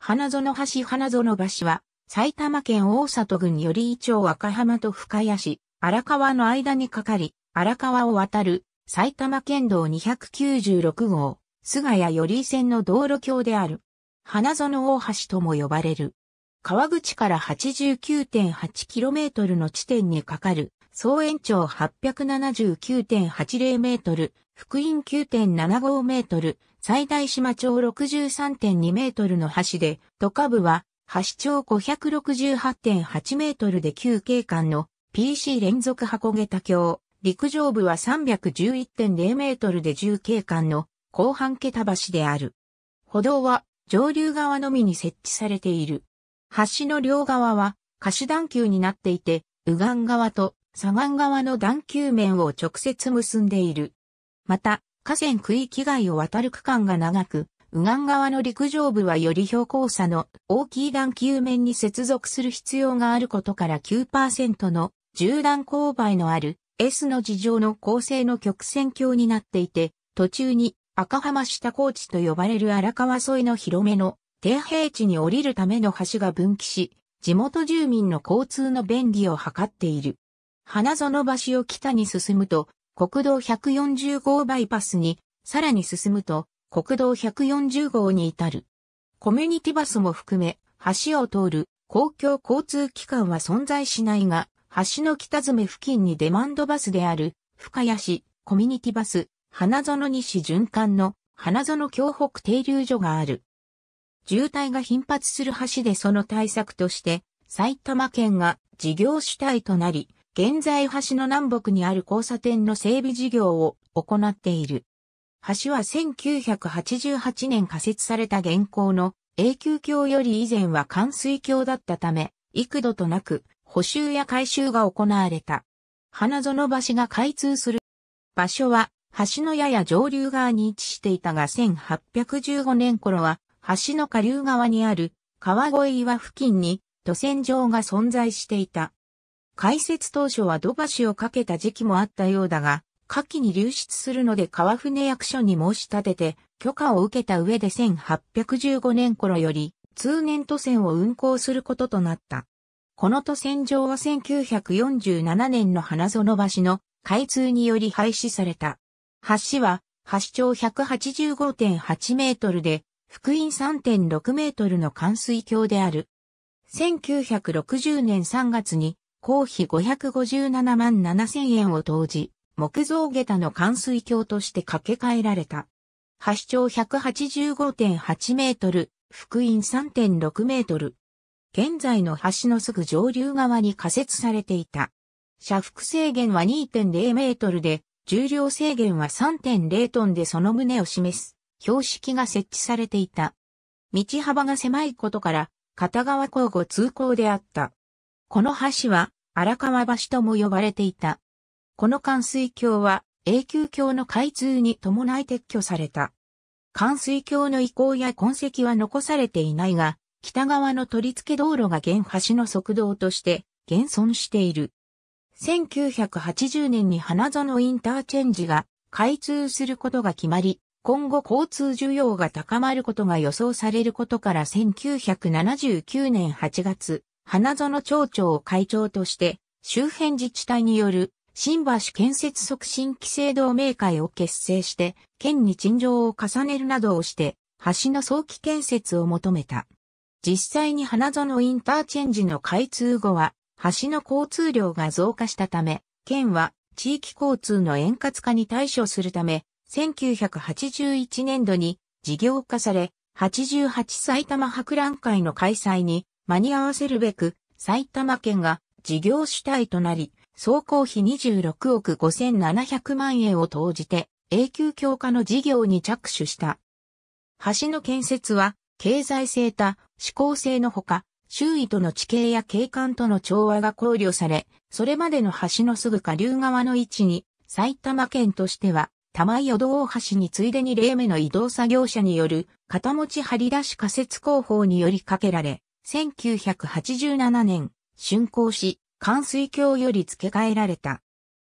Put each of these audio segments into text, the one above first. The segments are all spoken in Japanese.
花園橋花園橋は、埼玉県大里郡寄居町赤浜と深谷市、荒川の間にかかり、荒川を渡る、埼玉県道296号、菅谷寄居線の道路橋である。花園大橋とも呼ばれる。川口から 89.8km の地点にかかる、総延長 879.80m、福音 9.75m、最大島長63.2メートルの橋で、都下部は、橋長568.8メートルで旧景観の PC 連続箱桁橋、陸上部は311.0メートルで重景観の後半桁橋である。歩道は上流側のみに設置されている。橋の両側は貸し段丘になっていて、右岸側と左岸側の段丘面を直接結んでいる。また、河川区域外を渡る区間が長く、右岸側の陸上部はより標高差の大きい段球面に接続する必要があることから9%の縦断勾配のある S の地上の構成の曲線橋になっていて、途中に赤浜下高地と呼ばれる荒川沿いの広めの低平地に降りるための橋が分岐し、地元住民の交通の便利を図っている。花園橋を北に進むと、国道140号バイパスに、さらに進むと、国道140号に至る。コミュニティバスも含め、橋を通る公共交通機関は存在しないが、橋の北詰付近にデマンドバスである、深谷市、コミュニティバス、花園西循環の、花園京北停留所がある。渋滞が頻発する橋でその対策として、埼玉県が事業主体となり、現在橋の南北にある交差点の整備事業を行っている。橋は1988年仮設された現行の永久橋より以前は冠水橋だったため、幾度となく補修や改修が行われた。花園橋が開通する場所は橋のやや上流側に位置していたが1815年頃は橋の下流側にある川越岩付近に渡船場が存在していた。開設当初は土橋をかけた時期もあったようだが、下記に流出するので川船役所に申し立てて、許可を受けた上で1815年頃より、通年都線を運行することとなった。この都線上は1947年の花園橋の開通により廃止された。橋は、橋長185.8メートルで、福音3.6メートルの冠水橋である。1960年3月に公費557万7000円を投じ、木造下駄の冠水橋として掛け替えられた。橋長185.8メートル、福音3.6メートル。現在の橋のすぐ上流側に仮設されていた。車幅制限は2.0メートルで、重量制限は3.0トンでその旨を示す標識が設置されていた。道幅が狭いことから、片側交互通行であった。この橋は荒川橋とも呼ばれていた。この関水橋は永久橋の開通に伴い撤去された。関水橋の遺構や痕跡は残されていないが、北側の取り付け道路が現橋の側道として現存している。1980年に花園インターチェンジが開通することが決まり、今後交通需要が高まることが予想されることから1979年8月、花園町長を会長として、周辺自治体による新橋建設促進規制同盟会を結成して、県に陳情を重ねるなどをして、橋の早期建設を求めた。実際に花園インターチェンジの開通後は、橋の交通量が増加したため、県は地域交通の円滑化に対処するため、1981年度に事業化され、88埼玉博覧会の開催に間に合わせるべく、埼玉県が事業主体となり、総工費26億5700万円を投じて、永久強化の事業に着手した。橋の建設は、経済性た。思考性のほか、周囲との地形や景観との調和が考慮され、それまでの橋のすぐ下流側の位置に、埼玉県としては、玉井淀大橋についでに例目の移動作業者による、片持ち張り出し仮設工法によりかけられ、1987年、竣工し、関水橋より付け替えられた。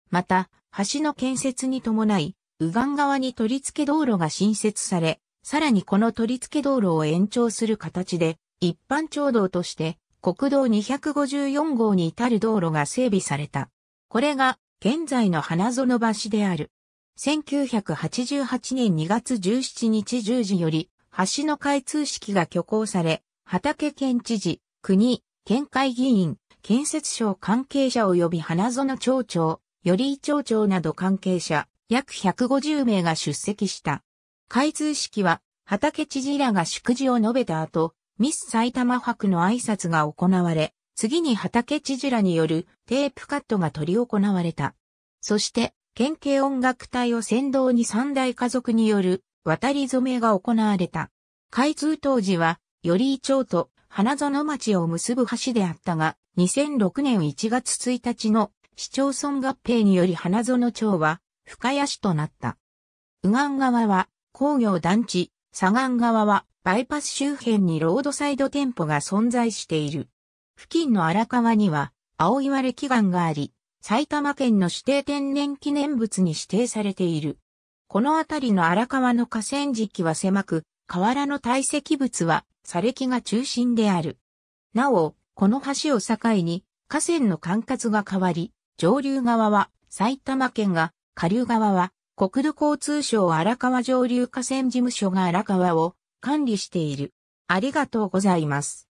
また、橋の建設に伴い、右岸側に取り付け道路が新設され、さらにこの取り付け道路を延長する形で、一般町道として国道254号に至る道路が整備された。これが現在の花園橋である。1988年2月17日10時より橋の開通式が挙行され、畑県知事、国、県会議員、建設省関係者及び花園町長、より町長など関係者、約150名が出席した。開通式は、畑知事らが祝辞を述べた後、ミス埼玉博の挨拶が行われ、次に畑知事らによるテープカットが取り行われた。そして、県警音楽隊を先導に三大家族による渡り染めが行われた。開通当時は寄居町と花園町を結ぶ橋であったが、2006年1月1日の市町村合併により花園町は深谷市となった。右岸側は工業団地、左岸側はバイパス周辺にロードサイド店舗が存在している。付近の荒川には青岩歴岩があり、埼玉県の指定天然記念物に指定されている。この辺りの荒川の河川敷は狭く、河原の堆積物は砂礫が中心である。なお、この橋を境に河川の管轄が変わり、上流側は埼玉県が、下流側は国土交通省荒川上流河川事務所が荒川を管理している。ありがとうございます。